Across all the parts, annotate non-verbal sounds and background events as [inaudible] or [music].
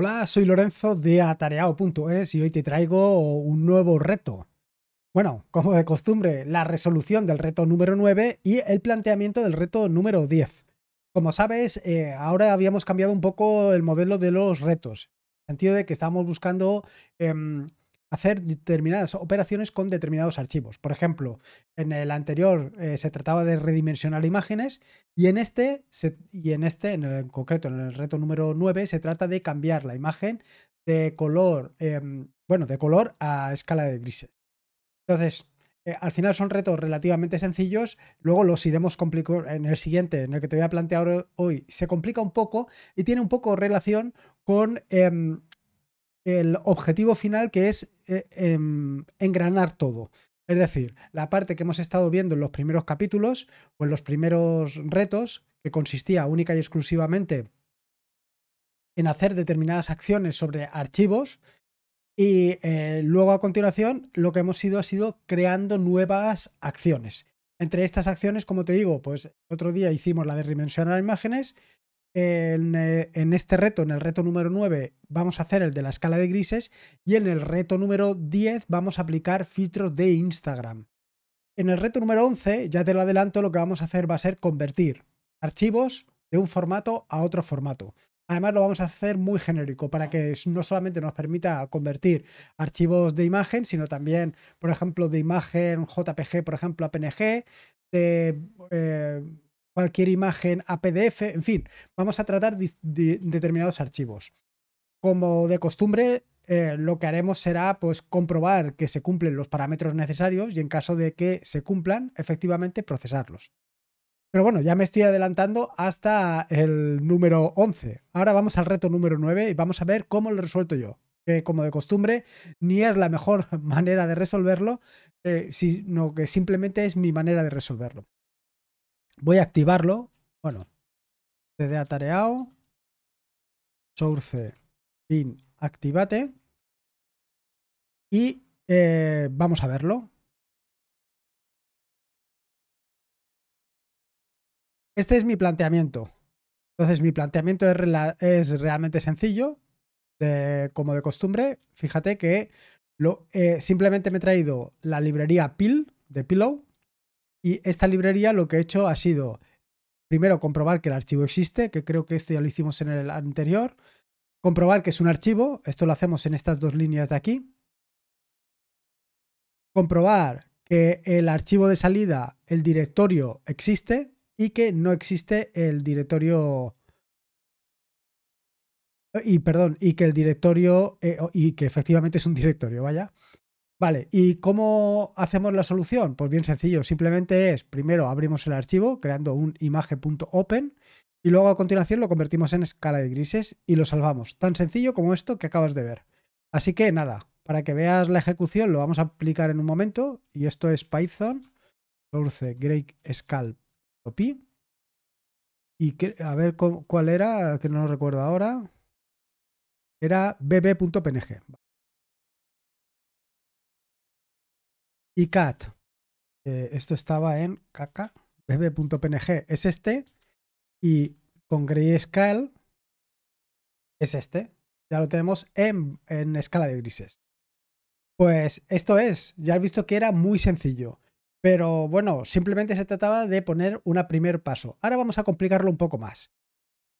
Hola, soy Lorenzo de atareado.es y hoy te traigo un nuevo reto. Bueno, como de costumbre, la resolución del reto número 9 y el planteamiento del reto número 10. Como sabes, eh, ahora habíamos cambiado un poco el modelo de los retos, en el sentido de que estamos buscando em, hacer determinadas operaciones con determinados archivos. Por ejemplo, en el anterior eh, se trataba de redimensionar imágenes y en este, y en, este en, el, concreto, en el reto número 9, se trata de cambiar la imagen de color, em, bueno, de color a escala de grises. Entonces, eh, al final son retos relativamente sencillos, luego los iremos complicando en el siguiente, en el que te voy a plantear hoy, se complica un poco y tiene un poco relación con em, el objetivo final que es eh, em, engranar todo. Es decir, la parte que hemos estado viendo en los primeros capítulos o en los primeros retos, que consistía única y exclusivamente en hacer determinadas acciones sobre archivos, y eh, luego a continuación lo que hemos ido ha sido creando nuevas acciones. Entre estas acciones, como te digo, pues otro día hicimos la de redimensionar imágenes, eh, en, este reto, en el reto número 9, vamos a hacer el de la escala de grises y en el reto número 10 vamos a aplicar filtros de Instagram. En el reto número 11, ya te lo adelanto, lo que vamos a hacer va a ser convertir archivos de un formato a otro formato. Además lo vamos a hacer muy genérico para que no solamente nos permita convertir archivos de imagen, sino también, por ejemplo, de imagen JPG, por ejemplo, a PNG, de... Eh, cualquier imagen a PDF, en fin, vamos a tratar determinados archivos. Como de costumbre, eh, lo que haremos será pues comprobar que se cumplen los parámetros necesarios y en caso de que se cumplan, efectivamente procesarlos. Pero bueno, ya me estoy adelantando hasta el número 11. Ahora vamos al reto número 9 y vamos a ver cómo lo resuelto yo. Que como de costumbre, ni es la mejor [laughs] manera de resolverlo, eh, sino que simplemente es mi manera de resolverlo. Voy a activarlo. Bueno, cd atareado. Source pin, activate. Y eh, vamos a verlo. Este es mi planteamiento. Entonces, mi planteamiento es, realmente sencillo, como de costumbre. Fíjate que lo, eh, simplemente me he traído la librería PIL de Pillow, y esta librería lo que he hecho ha sido, primero, comprobar que el archivo existe, que creo que esto ya lo hicimos en el anterior, comprobar que es un archivo, esto lo hacemos en estas dos líneas de aquí, comprobar que el archivo de salida, el directorio existe y que no existe el directorio y perdón, y que el directorio eh, y que efectivamente es un directorio, vaya, Vale, ¿y cómo hacemos la solución? Pues bien sencillo, simplemente es, primero abrimos el archivo creando un imagen.open y luego a continuación lo convertimos en escala de grises y lo salvamos. Tan sencillo como esto que acabas de ver. Así que nada, para que veas la ejecución lo vamos a aplicar en un momento y esto es Python source great y a ver cuál era, que no lo recuerdo ahora. Era bb.png. y cat. esto estaba en png Es este. Y con grayscale es este. Ya lo tenemos en, escala de grises. Pues esto es. Ya has visto que era muy sencillo. Pero bueno, simplemente se trataba de poner un primer paso. Ahora vamos a complicarlo un poco más.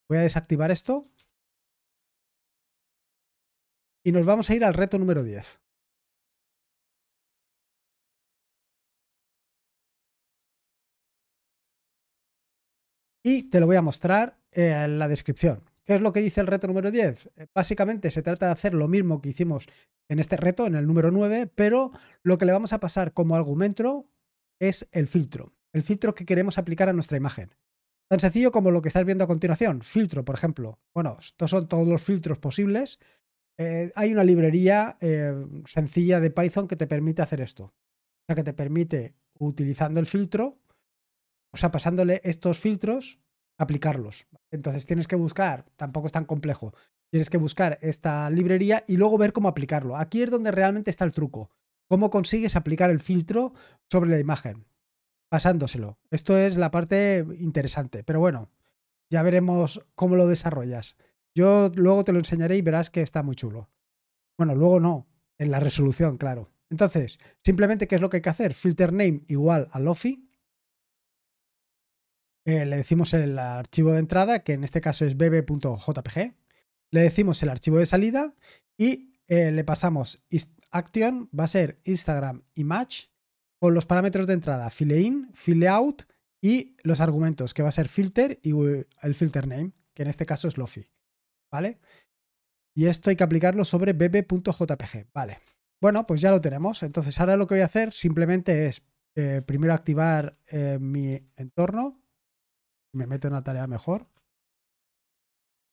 Voy a desactivar esto. Y nos vamos a ir al reto número 10. y te lo voy a mostrar eh, en la descripción. ¿Qué es lo que dice el reto número 10? Eh, básicamente se trata de hacer lo mismo que hicimos en este reto, en el número 9, pero lo que le vamos a pasar como argumento es el filtro, el filtro que queremos aplicar a nuestra imagen. Tan sencillo como lo que estás viendo a continuación, filtro, por ejemplo. Bueno, estos son todos los filtros posibles. Eh, hay una librería sencilla de Python que te permite hacer esto. O sea, que te permite, utilizando el filtro, o sea, pasándole estos filtros, aplicarlos. Entonces tienes que buscar, tampoco es tan complejo, tienes que buscar esta librería y luego ver cómo aplicarlo. Aquí es donde realmente está el truco. ¿Cómo consigues aplicar el filtro sobre la imagen? Pasándoselo. Esto es la parte interesante, pero bueno, ya veremos cómo lo desarrollas. Yo luego te lo enseñaré y verás que está muy chulo. Bueno, luego no, en la resolución, claro. Entonces, simplemente, ¿qué es lo que hay que hacer? Filter name igual a Lofi. Eh, le decimos el archivo de entrada, que en este caso es bb.jpg, le decimos el archivo de salida y eh, le pasamos action, va a ser Instagram image, con los parámetros de entrada in, file out y los argumentos, que va a ser filter y el filter name, que en este caso es lofi, ¿vale? Y esto hay que aplicarlo sobre bb.jpg, ¿vale? Bueno, pues ya lo tenemos. Entonces ahora lo que voy a hacer simplemente es eh, primero activar mi entorno me meto en una tarea mejor.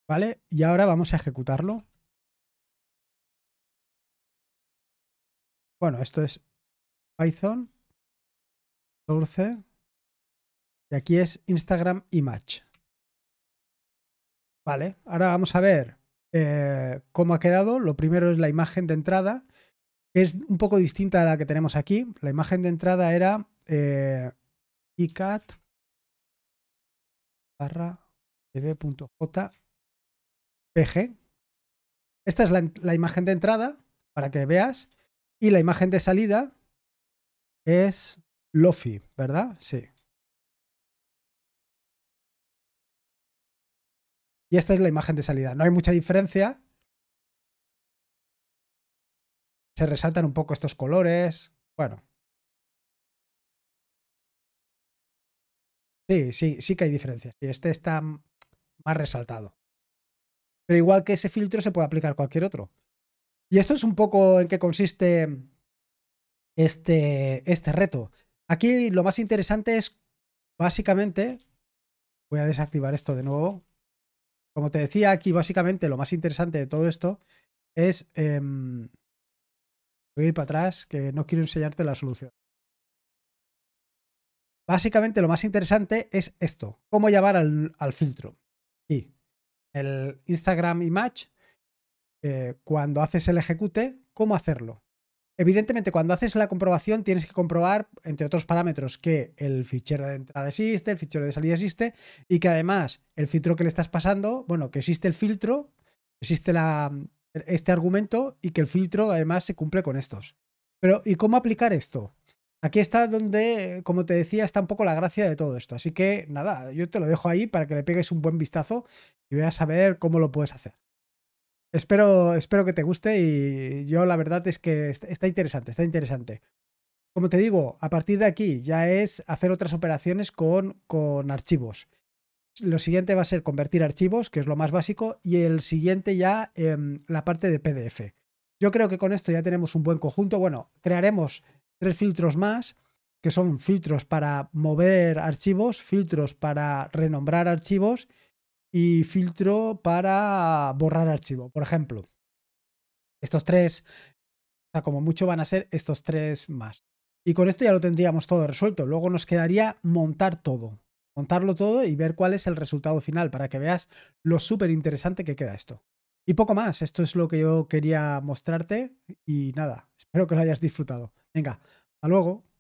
¿Vale? Y ahora vamos a ejecutarlo. Bueno, esto es Python, source, y aquí es Instagram image. Vale, ahora vamos a ver eh, cómo ha quedado. Lo primero es la imagen de entrada, es un poco distinta a la que tenemos aquí. La imagen de entrada era eh, iCat barra tv.jpg Esta es la, la, imagen de entrada para que veas y la imagen de salida es Lofi, ¿verdad? Sí. Y esta es la imagen de salida. No hay mucha diferencia. Se resaltan un poco estos colores. Bueno, Sí, sí, sí que hay diferencias. Y este está más resaltado. Pero igual que ese filtro se puede aplicar cualquier otro. Y esto es un poco en qué consiste este, este reto. Aquí lo más interesante es, básicamente, voy a desactivar esto de nuevo. Como te decía, aquí básicamente lo más interesante de todo esto es... Em, voy a ir para atrás, que no quiero enseñarte la solución. Básicamente lo más interesante es esto, cómo llamar al, filtro. Y el Instagram Image, eh, cuando haces el ejecute, cómo hacerlo. Evidentemente, cuando haces la comprobación, tienes que comprobar, entre otros parámetros, que el fichero de entrada existe, el fichero de salida existe, y que además el filtro que le estás pasando, bueno, que existe el filtro, existe este argumento y que el filtro además se cumple con estos. Pero, ¿y cómo aplicar esto? Aquí está donde, como te decía, está un poco la gracia de todo esto. Así que nada, yo te lo dejo ahí para que le pegues un buen vistazo y veas a ver cómo lo puedes hacer. Espero, espero que te guste y yo la verdad es que está interesante, está interesante. Como te digo, a partir de aquí ya es hacer otras operaciones con, con archivos. Lo siguiente va a ser convertir archivos, que es lo más básico, y el siguiente ya em, la parte de PDF. Yo creo que con esto ya tenemos un buen conjunto. Bueno, crearemos tres filtros más, que son filtros para mover archivos, filtros para renombrar archivos y filtro para borrar archivo, por ejemplo. Estos tres, como mucho van a ser estos tres más. Y con esto ya lo tendríamos todo resuelto. Luego nos quedaría montar todo. Montarlo todo y ver cuál es el resultado final para que veas lo súper interesante que queda esto. Y poco más, esto es lo que yo quería mostrarte y nada, espero que lo hayas disfrutado. Venga, hasta luego.